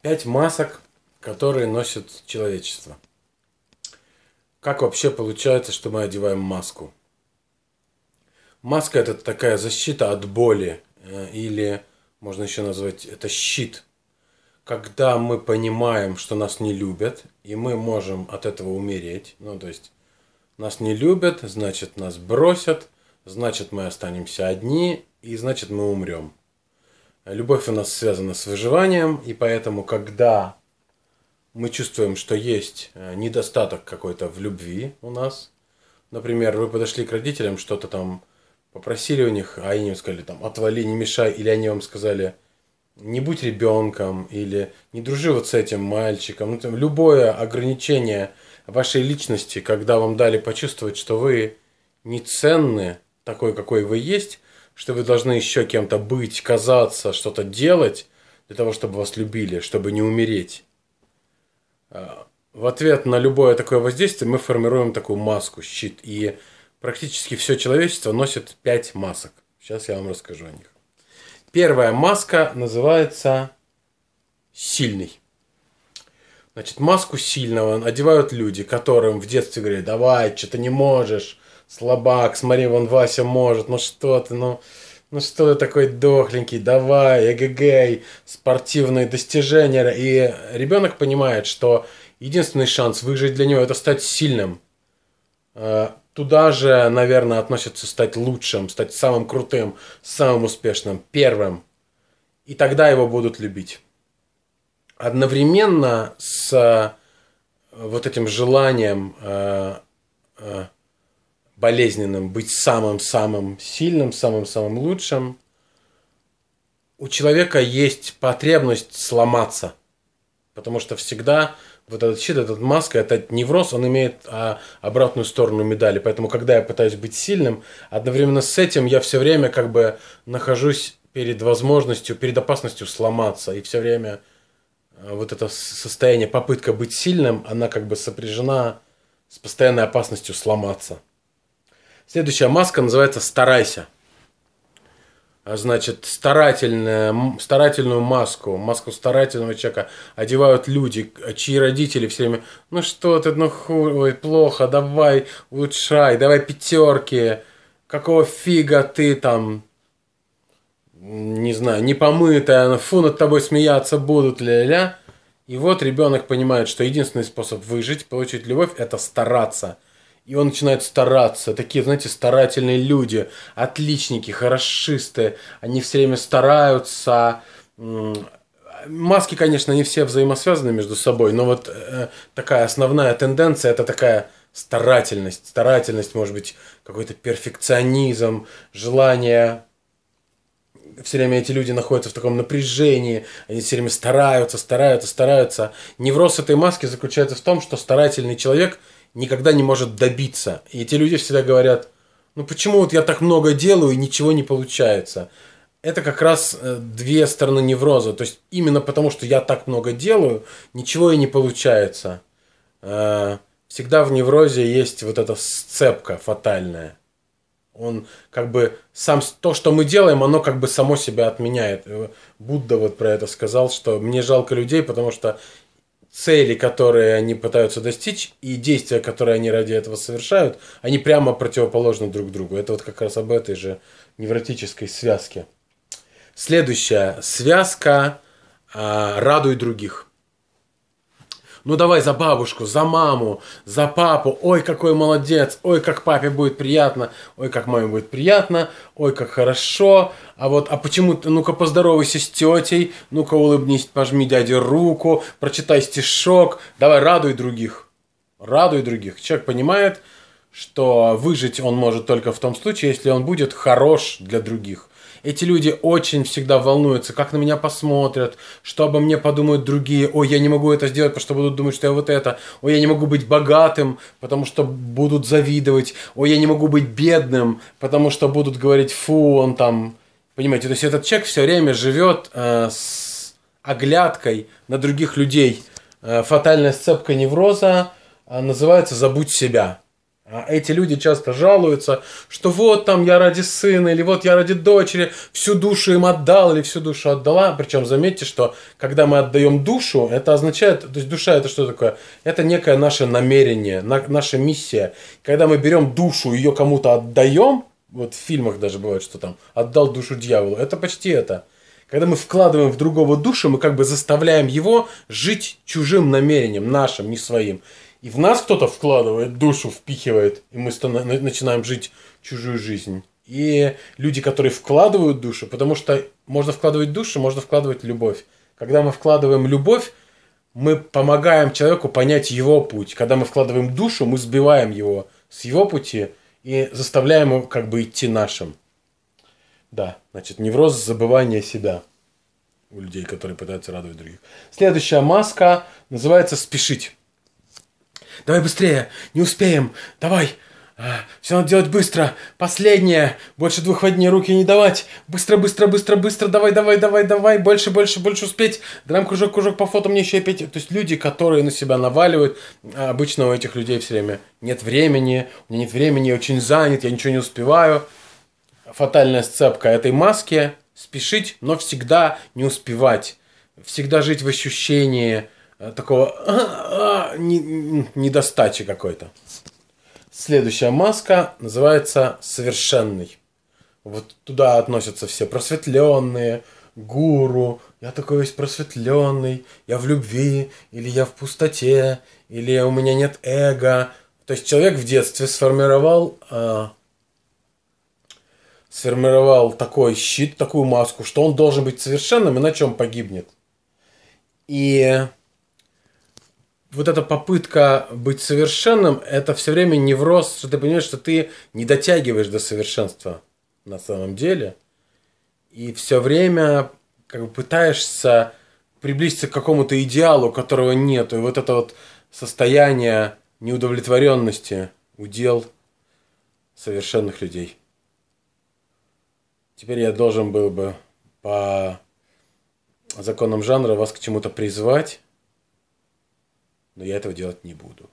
Пять масок, которые носит человечество. Как вообще получается, что мы одеваем маску? Маска это такая защита от боли, э, или можно еще назвать это щит. Когда мы понимаем, что нас не любят, и мы можем от этого умереть, ну то есть нас не любят, значит нас бросят, значит мы останемся одни, и значит мы умрем. Любовь у нас связана с выживанием, и поэтому, когда мы чувствуем, что есть э, недостаток какой-то в любви у нас, например, вы подошли к родителям, что-то там попросили у них, а они вам сказали там «отвали, не мешай», или они вам сказали «не будь ребенком», или «не дружи вот с этим мальчиком». Ну, там, любое ограничение вашей личности, когда вам дали почувствовать, что вы не ценны такой, какой вы есть, что вы должны еще кем-то быть, казаться, что-то делать для того, чтобы вас любили, чтобы не умереть. А, в ответ на любое такое воздействие мы формируем такую маску, щит. И практически все человечество носит пять масок. Сейчас я вам расскажу о них. Первая маска называется сильный. Значит, маску сильного одевают люди, которым в детстве говорят: давай, что ты не можешь, слабак, смотри, вон Вася может, ну что ты, ну... Ну что ты такой дохленький, давай, эгэгэй, спортивные достижения. И ребенок понимает, что единственный шанс выжить для него это стать сильным. Э, туда же, наверное, относится стать лучшим, стать самым крутым, самым успешным, первым. И тогда его будут любить. Одновременно с э, вот этим желанием э, болезненным, быть самым-самым сильным, самым-самым лучшим. У человека есть потребность сломаться, потому что всегда вот этот щит, этот маска, этот невроз, он имеет а, обратную сторону медали. Поэтому, когда я пытаюсь быть сильным, одновременно с этим я все время как бы нахожусь перед возможностью, перед опасностью сломаться. И все время а, вот это состояние, попытка быть сильным, она как бы сопряжена с постоянной опасностью сломаться. Следующая маска называется «Старайся». А, значит, старательная, старательную маску, маску старательного человека одевают люди, чьи родители все время, ну что ты, ну хуй, плохо, давай, улучшай, давай пятерки, какого фига ты там, не знаю, не помытая, ну фу, над тобой смеяться будут, ля-ля. И вот ребенок понимает, что единственный способ выжить, получить любовь, это стараться – и он начинает стараться. Такие, знаете, старательные люди, отличники, хорошисты. Они все время стараются. Маски, конечно, не все взаимосвязаны между собой, но вот э, такая основная тенденция это такая старательность. Старательность, может быть, какой-то перфекционизм, желание все время эти люди находятся в таком напряжении, они все время стараются, стараются, стараются. Невроз этой маски заключается в том, что старательный человек – никогда не может добиться. И эти люди всегда говорят, ну почему вот я так много делаю и ничего не получается? Это как раз э, две стороны невроза. То есть именно потому, что я так много делаю, ничего и не получается. Э, всегда в неврозе есть вот эта сцепка фатальная. Он как бы сам то, что мы делаем, оно как бы само себя отменяет. Э, Будда вот про это сказал, что мне жалко людей, потому что цели, которые они пытаются достичь, и действия, которые они ради этого совершают, они прямо противоположны друг другу. Это вот как раз об этой же невротической связке. Следующая связка э, «Радуй других» ну давай за бабушку, за маму, за папу, ой, какой молодец, ой, как папе будет приятно, ой, как маме будет приятно, ой, как хорошо, а вот, а почему ты, ну-ка поздоровайся с тетей, ну-ка улыбнись, пожми дяде руку, прочитай стишок, давай радуй других, радуй других. Человек понимает, что выжить он может только в том случае, если он будет хорош для других эти люди очень всегда волнуются, как на меня посмотрят, что обо мне подумают другие. Ой, я не могу это сделать, потому что будут думать, что я вот это. Ой, я не могу быть богатым, потому что будут завидовать. Ой, я не могу быть бедным, потому что будут говорить, фу, он там... Понимаете, то есть этот человек все время живет э, с оглядкой на других людей. Э, фатальная сцепка невроза э, называется «забудь себя». А эти люди часто жалуются, что вот там я ради сына, или вот я ради дочери всю душу им отдал, или всю душу отдала. Причем заметьте, что когда мы отдаем душу, это означает, то есть душа это что такое? Это некое наше намерение, на, наша миссия. Когда мы берем душу, ее кому-то отдаем, вот в фильмах даже бывает, что там отдал душу дьяволу, это почти это. Когда мы вкладываем в другого душу, мы как бы заставляем его жить чужим намерением, нашим, не своим. И в нас кто-то вкладывает душу, впихивает, и мы начинаем жить чужую жизнь. И люди, которые вкладывают душу, потому что можно вкладывать душу, можно вкладывать любовь. Когда мы вкладываем любовь, мы помогаем человеку понять его путь. Когда мы вкладываем душу, мы сбиваем его с его пути и заставляем его как бы идти нашим. Да, значит, невроз забывания себя у людей, которые пытаются радовать других. Следующая маска называется «спешить». Давай быстрее, не успеем, давай. А, все надо делать быстро. Последнее. Больше двух в руки не давать. Быстро, быстро, быстро, быстро. Давай, давай, давай, давай. Больше, больше, больше успеть. Драм кружок, кружок по фото мне еще и петь. То есть люди, которые на себя наваливают, а обычно у этих людей все время нет времени, у меня нет времени, я очень занят, я ничего не успеваю. Фатальная сцепка этой маски. Спешить, но всегда не успевать. Всегда жить в ощущении, Э, такого «А, а, недостачи какой-то. Следующая маска называется «Совершенный». Вот туда относятся все просветленные, гуру, я такой весь просветленный, я в любви, или я в пустоте, или у меня нет эго. То есть человек в детстве сформировал, э, сформировал такой щит, такую маску, что он должен быть совершенным, иначе он погибнет. И вот эта попытка быть совершенным, это все время невроз, что ты понимаешь, что ты не дотягиваешь до совершенства на самом деле. И все время как бы пытаешься приблизиться к какому-то идеалу, которого нет. И вот это вот состояние неудовлетворенности удел совершенных людей. Теперь я должен был бы по законам жанра вас к чему-то призвать но я этого делать не буду.